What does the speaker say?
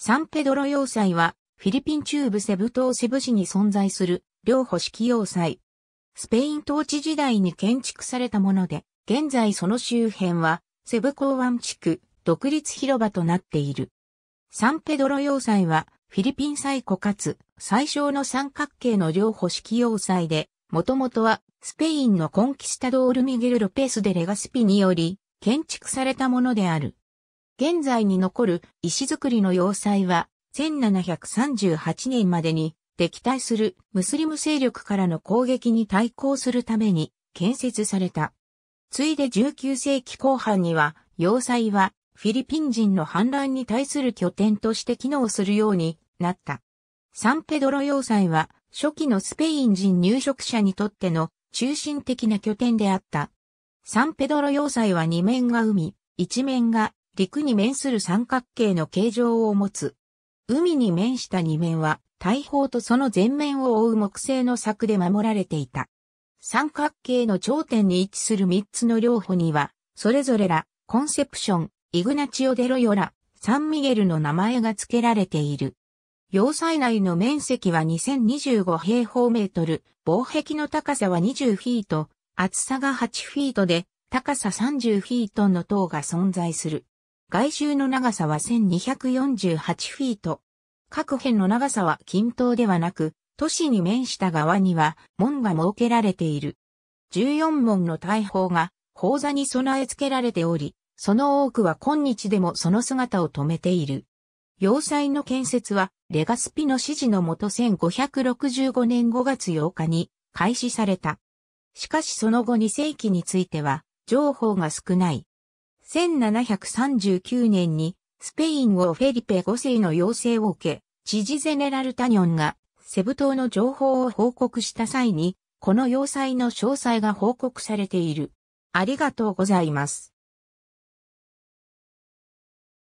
サンペドロ要塞は、フィリピン中部セブ島セブ市に存在する、両保式要塞。スペイン統治時代に建築されたもので、現在その周辺は、セブ港湾地区、独立広場となっている。サンペドロ要塞は、フィリピン最古かつ最小の三角形の両保式要塞で、もともとはスペインのコンキスタドールミゲル・ロペス・デ・レガスピにより建築されたものである。現在に残る石造りの要塞は、1738年までに敵対するムスリム勢力からの攻撃に対抗するために建設された。ついで19世紀後半には、要塞はフィリピン人の反乱に対する拠点として機能するようになった。サンペドロ要塞は初期のスペイン人入植者にとっての中心的な拠点であった。サンペドロ要塞は2面が海、1面が陸に面する三角形の形状を持つ。海に面した二面は、大砲とその前面を覆う木製の柵で守られていた。三角形の頂点に位置する三つの両方には、それぞれら、コンセプション、イグナチオ・デロヨラ、サンミゲルの名前が付けられている。要塞内の面積は2025平方メートル、防壁の高さは20フィート、厚さが8フィートで、高さ30フィートの塔が存在する。外周の長さは1248フィート。各辺の長さは均等ではなく、都市に面した側には門が設けられている。14門の大砲が砲座に備え付けられており、その多くは今日でもその姿を止めている。要塞の建設は、レガスピの指示のもと1565年5月8日に開始された。しかしその後2世紀については、情報が少ない。1739年にスペイン王フェリペ5世の要請を受け、知事ゼネラルタニョンがセブ島の情報を報告した際に、この要塞の詳細が報告されている。ありがとうございます。